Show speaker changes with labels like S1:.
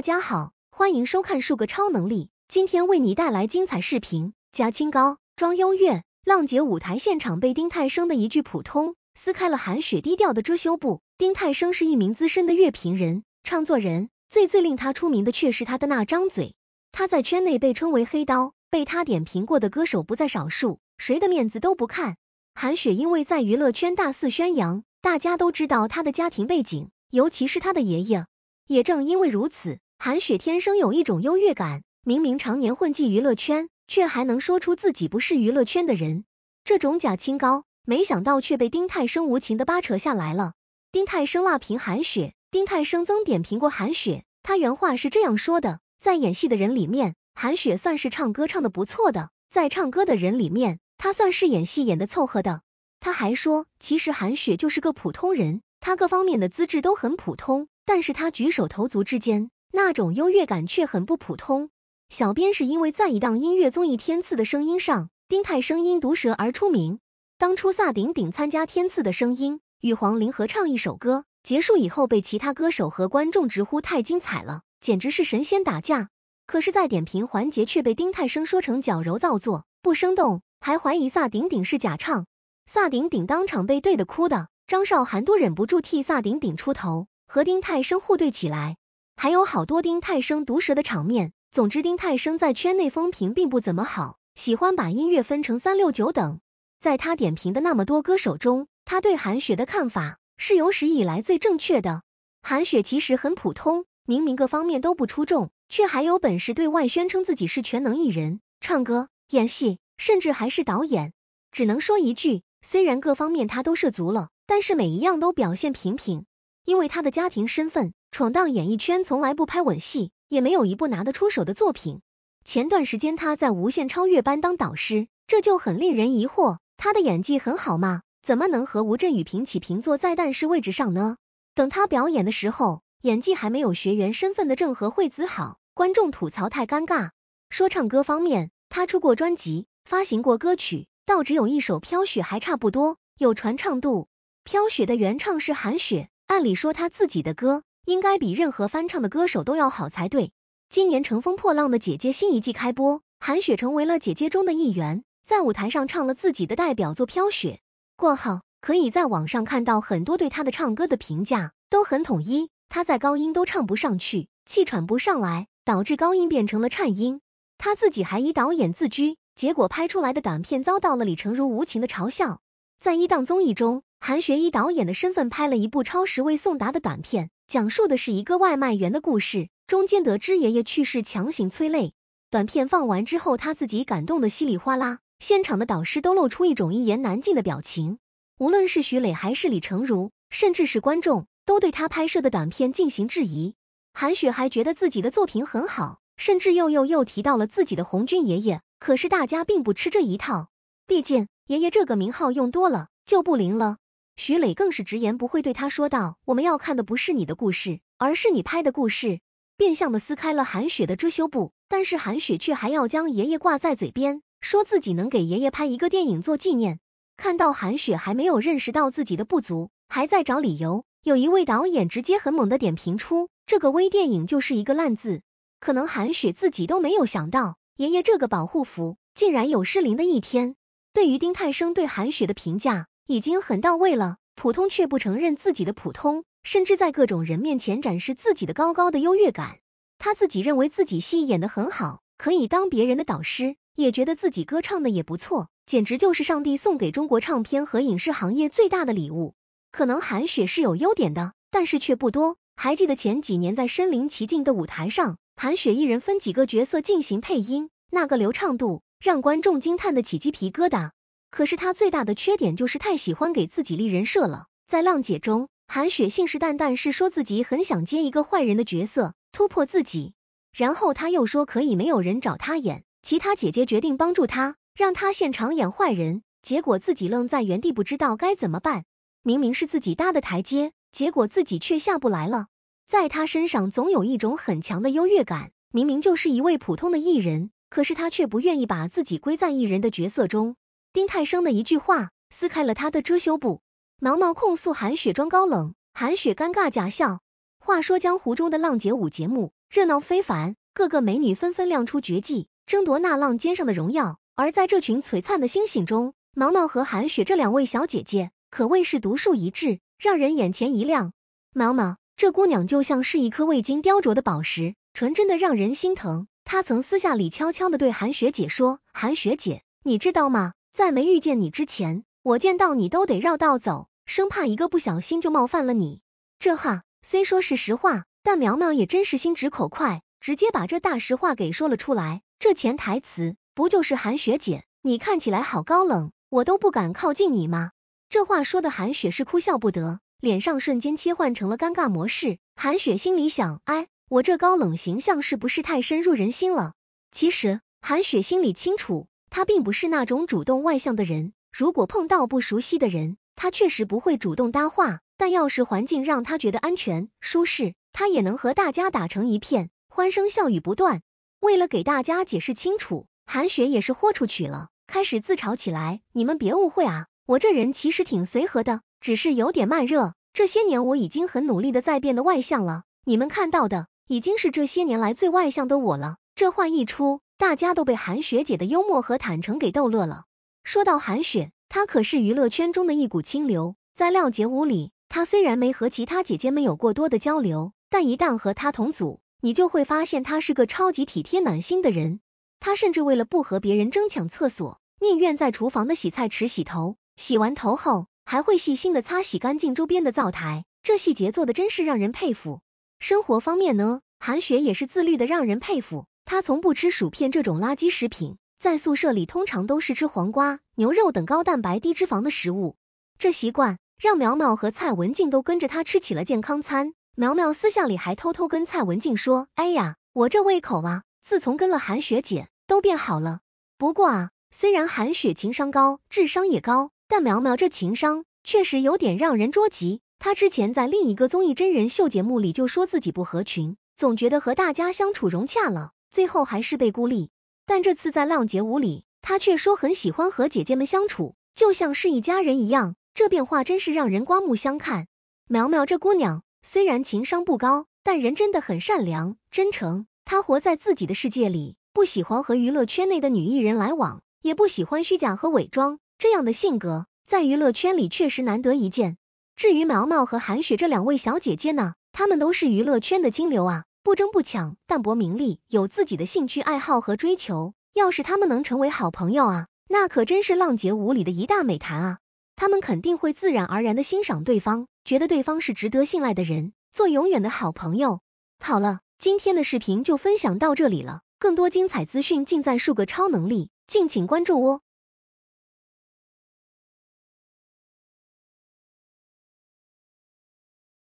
S1: 大家好，欢迎收看数个超能力。今天为你带来精彩视频。加清高，装优越，浪姐舞台现场被丁太升的一句普通撕开了韩雪低调的遮羞布。丁太升是一名资深的乐评人、唱作人，最最令他出名的却是他的那张嘴。他在圈内被称为黑刀，被他点评过的歌手不在少数，谁的面子都不看。韩雪因为在娱乐圈大肆宣扬，大家都知道她的家庭背景，尤其是她的爷爷。也正因为如此。韩雪天生有一种优越感，明明常年混迹娱乐圈，却还能说出自己不是娱乐圈的人。这种假清高，没想到却被丁太升无情的扒扯下来了。丁太升辣评韩雪，丁太升曾点评过韩雪，他原话是这样说的：在演戏的人里面，韩雪算是唱歌唱的不错的；在唱歌的人里面，他算是演戏演的凑合的。他还说，其实韩雪就是个普通人，他各方面的资质都很普通，但是他举手投足之间。那种优越感却很不普通。小编是因为在一档音乐综艺《天赐的声音》上，丁太声因毒舌而出名。当初萨顶顶参加《天赐的声音》，与黄龄合唱一首歌，结束以后被其他歌手和观众直呼太精彩了，简直是神仙打架。可是，在点评环节却被丁太升说成矫揉造作、不生动，还怀疑萨顶顶是假唱。萨顶顶当场被怼得哭的，张韶涵都忍不住替萨顶顶出头，和丁太生互怼起来。还有好多丁太生毒舌的场面。总之，丁太生在圈内风评并不怎么好。喜欢把音乐分成三六九等。在他点评的那么多歌手中，他对韩雪的看法是有史以来最正确的。韩雪其实很普通，明明各方面都不出众，却还有本事对外宣称自己是全能艺人，唱歌、演戏，甚至还是导演。只能说一句，虽然各方面他都涉足了，但是每一样都表现平平。因为他的家庭身份。闯荡演艺圈从来不拍吻戏，也没有一部拿得出手的作品。前段时间他在《无限超越班》当导师，这就很令人疑惑。他的演技很好吗？怎么能和吴镇宇平起平坐在旦是位置上呢？等他表演的时候，演技还没有学员身份的郑和惠子好，观众吐槽太尴尬。说唱歌方面，他出过专辑，发行过歌曲，倒只有一首《飘雪》还差不多，有传唱度。《飘雪》的原唱是韩雪，按理说他自己的歌。应该比任何翻唱的歌手都要好才对。今年《乘风破浪的姐姐》新一季开播，韩雪成为了姐姐中的一员，在舞台上唱了自己的代表作《飘雪》。过后，可以在网上看到很多对她的唱歌的评价都很统一，她在高音都唱不上去，气喘不上来，导致高音变成了颤音。她自己还以导演自居，结果拍出来的短片遭到了李成儒无情的嘲笑。在一档综艺中，韩雪以导演的身份拍了一部超时未送达的短片。讲述的是一个外卖员的故事，中间得知爷爷去世，强行催泪。短片放完之后，他自己感动的稀里哗啦。现场的导师都露出一种一言难尽的表情。无论是徐磊还是李成儒，甚至是观众，都对他拍摄的短片进行质疑。韩雪还觉得自己的作品很好，甚至又又又提到了自己的红军爷爷。可是大家并不吃这一套，毕竟爷爷这个名号用多了就不灵了。徐磊更是直言不讳对他说道：“我们要看的不是你的故事，而是你拍的故事。”变相的撕开了韩雪的遮羞布，但是韩雪却还要将爷爷挂在嘴边，说自己能给爷爷拍一个电影做纪念。看到韩雪还没有认识到自己的不足，还在找理由。有一位导演直接很猛的点评出这个微电影就是一个烂字，可能韩雪自己都没有想到，爷爷这个保护符竟然有失灵的一天。对于丁泰生对韩雪的评价。已经很到位了，普通却不承认自己的普通，甚至在各种人面前展示自己的高高的优越感。他自己认为自己戏演得很好，可以当别人的导师，也觉得自己歌唱的也不错，简直就是上帝送给中国唱片和影视行业最大的礼物。可能韩雪是有优点的，但是却不多。还记得前几年在身临其境的舞台上，韩雪一人分几个角色进行配音，那个流畅度让观众惊叹的起鸡皮疙瘩。可是他最大的缺点就是太喜欢给自己立人设了。在《浪姐》中，韩雪信誓旦旦是说自己很想接一个坏人的角色，突破自己。然后他又说可以没有人找他演，其他姐姐决定帮助他，让他现场演坏人。结果自己愣在原地，不知道该怎么办。明明是自己搭的台阶，结果自己却下不来了。在他身上总有一种很强的优越感，明明就是一位普通的艺人，可是他却不愿意把自己归在艺人的角色中。丁太生的一句话撕开了他的遮羞布，毛毛控诉韩雪装高冷，韩雪尴尬假笑。话说江湖中的浪姐舞节目热闹非凡，各个美女纷纷亮出绝技，争夺那浪尖上的荣耀。而在这群璀璨的星星中，毛毛和韩雪这两位小姐姐可谓是独树一帜，让人眼前一亮。毛毛这姑娘就像是一颗未经雕琢的宝石，纯真的让人心疼。她曾私下里悄悄地对韩雪姐说：“韩雪姐，你知道吗？”在没遇见你之前，我见到你都得绕道走，生怕一个不小心就冒犯了你。这话虽说是实话，但苗苗也真是心直口快，直接把这大实话给说了出来。这潜台词不就是韩雪姐，你看起来好高冷，我都不敢靠近你吗？这话说的，韩雪是哭笑不得，脸上瞬间切换成了尴尬模式。韩雪心里想：哎，我这高冷形象是不是太深入人心了？其实，韩雪心里清楚。他并不是那种主动外向的人，如果碰到不熟悉的人，他确实不会主动搭话。但要是环境让他觉得安全舒适，他也能和大家打成一片，欢声笑语不断。为了给大家解释清楚，韩雪也是豁出去了，开始自嘲起来：“你们别误会啊，我这人其实挺随和的，只是有点慢热。这些年我已经很努力的在变得外向了，你们看到的已经是这些年来最外向的我了。”这话一出。大家都被韩雪姐的幽默和坦诚给逗乐了。说到韩雪，她可是娱乐圈中的一股清流。在廖杰屋里，她虽然没和其他姐姐们有过多的交流，但一旦和她同组，你就会发现她是个超级体贴暖心的人。她甚至为了不和别人争抢厕所，宁愿在厨房的洗菜池洗头，洗完头后还会细心的擦洗干净周边的灶台，这细节做的真是让人佩服。生活方面呢，韩雪也是自律的让人佩服。他从不吃薯片这种垃圾食品，在宿舍里通常都是吃黄瓜、牛肉等高蛋白低脂肪的食物。这习惯让苗苗和蔡文静都跟着他吃起了健康餐。苗苗私下里还偷偷跟蔡文静说：“哎呀，我这胃口啊，自从跟了韩雪姐，都变好了。不过啊，虽然韩雪情商高，智商也高，但苗苗这情商确实有点让人捉急。她之前在另一个综艺真人秀节目里就说自己不合群，总觉得和大家相处融洽了。”最后还是被孤立，但这次在浪姐舞里，她却说很喜欢和姐姐们相处，就像是一家人一样。这变化真是让人刮目相看。苗苗这姑娘虽然情商不高，但人真的很善良、真诚。她活在自己的世界里，不喜欢和娱乐圈内的女艺人来往，也不喜欢虚假和伪装。这样的性格在娱乐圈里确实难得一见。至于苗苗和韩雪这两位小姐姐呢，她们都是娱乐圈的金流啊。不争不抢，淡泊名利，有自己的兴趣爱好和追求。要是他们能成为好朋友啊，那可真是浪姐五里的一大美谈啊！他们肯定会自然而然的欣赏对方，觉得对方是值得信赖的人，做永远的好朋友。好了，今天的视频就分享到这里了，更多精彩资讯尽在数个超能力，敬请关注哦。